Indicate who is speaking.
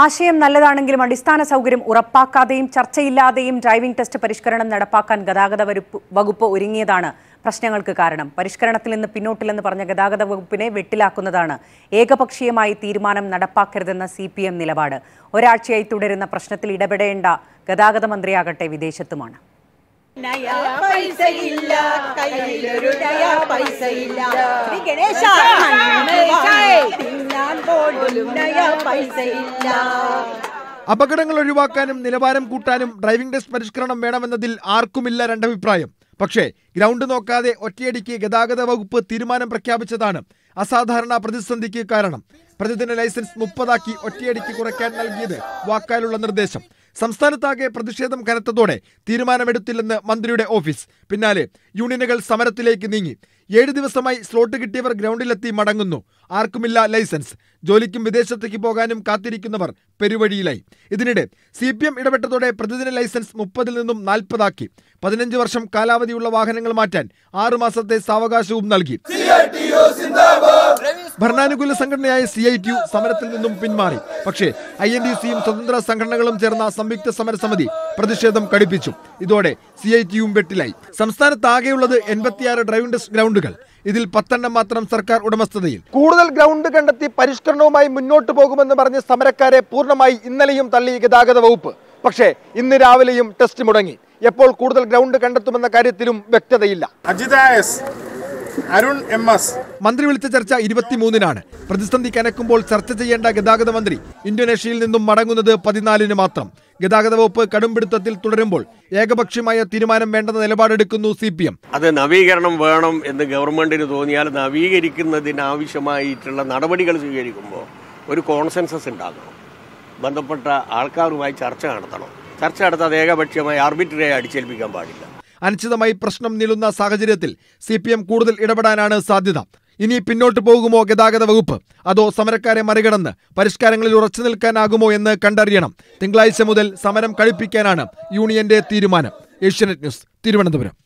Speaker 1: ആശയം നല്ലതാണെങ്കിലും അടിസ്ഥാന സൗകര്യം ഉറപ്പാക്കാതെയും ചർച്ചയില്ലാതെയും ഡ്രൈവിംഗ് ടെസ്റ്റ് പരിഷ്കരണം നടപ്പാക്കാൻ ഗതാഗത വകുപ്പ് ഒരുങ്ങിയതാണ് പ്രശ്നങ്ങൾക്ക് കാരണം പരിഷ്കരണത്തിൽ നിന്ന് പിന്നോട്ടില്ലെന്ന് പറഞ്ഞ ഗതാഗത വകുപ്പിനെ വെട്ടിലാക്കുന്നതാണ് ഏകപക്ഷീയമായി തീരുമാനം നടപ്പാക്കരുതെന്ന സി പി എം നിലപാട് ഒരാഴ്ചയായി തുടരുന്ന പ്രശ്നത്തിൽ ഇടപെടേണ്ട ഗതാഗത മന്ത്രിയാകട്ടെ വിദേശത്തുമാണ് പൈസയില്ല കയ്യിലൊരു പൈസയില്ല ഗണേശ
Speaker 2: അപകടങ്ങൾ ഒഴിവാക്കാനും നിലവാരം കൂട്ടാനും ഡ്രൈവിംഗ് ടെസ്റ്റ് പരിഷ്കരണം വേണമെന്നതിൽ ആർക്കുമില്ല രണ്ടഭിപ്രായം പക്ഷേ ഗ്രൗണ്ട് നോക്കാതെ ഒറ്റയടിക്ക് ഗതാഗത വകുപ്പ് തീരുമാനം പ്രഖ്യാപിച്ചതാണ് അസാധാരണ പ്രതിസന്ധിക്ക് കാരണം പ്രതിദിന ലൈസൻസ് മുപ്പതാക്കി ഒറ്റയടിക്ക് കുറയ്ക്കാൻ നൽകിയത് വാക്കാലുള്ള നിർദ്ദേശം സംസ്ഥാനത്താകെ പ്രതിഷേധം കനത്തതോടെ തീരുമാനമെടുത്തില്ലെന്ന് മന്ത്രിയുടെ ഓഫീസ് പിന്നാലെ യൂണിയനുകൾ സമരത്തിലേക്ക് നീങ്ങി ഏഴ് ദിവസമായി സ്ലോട്ട് കിട്ടിയവർ ഗ്രൗണ്ടിലെത്തി മടങ്ങുന്നു ആർക്കുമില്ല ലൈസൻസ് ജോലിക്കും വിദേശത്തേക്ക് പോകാനും കാത്തിരിക്കുന്നവർ പെരുവഴിയിലായി ഇതിനിടെ സി പി എം ഇടപെട്ടതോടെ പ്രതിദിന ലൈസൻസ് മുപ്പതിൽ നിന്നും നാൽപ്പതാക്കി പതിനഞ്ച് വർഷം കാലാവധിയുള്ള വാഹനങ്ങൾ മാറ്റാൻ ആറുമാസത്തെ സാവകാശവും നൽകി ഭരണാനുകൂല സംഘടനയായ സി ഐ ടി യു സമരത്തിൽ നിന്നും പിന്മാറി പക്ഷേ ഐ എൻ ഡി സിയും സ്വതന്ത്ര സംഘടനകളും ചേർന്ന സംയുക്ത സമരസമിതി പ്രതിഷേധം കടുപ്പിച്ചു ഇതോടെ സി ഐ ടി യുവും വെട്ടിലായി സംസ്ഥാനത്താകെയുള്ളത് എൺപത്തിയാറ് ഡ്രൈവിംഗ് ടെസ്റ്റ് ഗ്രൗണ്ട് ഗ്രൗണ്ടുകൾ ഇതിൽ പത്തെണ്ണം മാത്രം സർക്കാർ ഉടമസ്ഥതയിൽ കൂടുതൽ ഗ്രൗണ്ട് കണ്ടെത്തി പരിഷ്കരണവുമായി മുന്നോട്ട് പോകുമെന്ന് പറഞ്ഞ് സമരക്കാരെ പൂർണ്ണമായി ഇന്നലെയും തള്ളി ഗതാഗത വകുപ്പ് പക്ഷേ ഇന്ന് രാവിലെയും ടെസ്റ്റ് മുടങ്ങി എപ്പോൾ കൂടുതൽ ഗ്രൗണ്ട് കണ്ടെത്തുമെന്ന കാര്യത്തിലും വ്യക്തതയില്ല അരുൺ എം എസ് മന്ത്രി വിളിച്ച ചർച്ച ഇരുപത്തിമൂന്നിനാണ് പ്രതിസന്ധി കനക്കുമ്പോൾ ചർച്ച ചെയ്യേണ്ട ഗതാഗത മന്ത്രി ഇന്തോനേഷ്യയിൽ നിന്നും മടങ്ങുന്നത് പതിനാലിന് മാത്രം ഗതാഗത വകുപ്പ് കടുംപിടുത്തത്തിൽ തുടരുമ്പോൾ ഏകപക്ഷീയമായ തീരുമാനം വേണ്ടെന്ന നിലപാടെടുക്കുന്നു സി പി എം അത് നവീകരണം വേണം എന്ന് ഗവൺമെന്റിന് തോന്നിയാൽ നവീകരിക്കുന്നതിനാവശ്യമായിട്ടുള്ള നടപടികൾ സ്വീകരിക്കുമ്പോൾ ഒരു കോൺസെൻസസ് ഉണ്ടാകണം ബന്ധപ്പെട്ട ആൾക്കാരുമായി ചർച്ച നടത്തണം ചർച്ച നടത്താതെ ഏകപക്ഷീയമായി ആർബിറ്ററിയായി അടിച്ചേൽപ്പിക്കാൻ പാടില്ല അനിശ്ചിതമായി പ്രശ്നം നീളുന്ന സാഹചര്യത്തിൽ സി കൂടുതൽ ഇടപെടാനാണ് സാധ്യത ഇനി പിന്നോട്ട് പോകുമോ ഗതാഗത വകുപ്പ് അതോ സമരക്കാരെ മറികടന്ന് പരിഷ്കാരങ്ങളിൽ ഉറച്ചു നിൽക്കാനാകുമോ എന്ന് കണ്ടറിയണം തിങ്കളാഴ്ച മുതൽ സമരം കഴിപ്പിക്കാനാണ് യൂണിയന്റെ തീരുമാനം ഏഷ്യാനെറ്റ് ന്യൂസ് തിരുവനന്തപുരം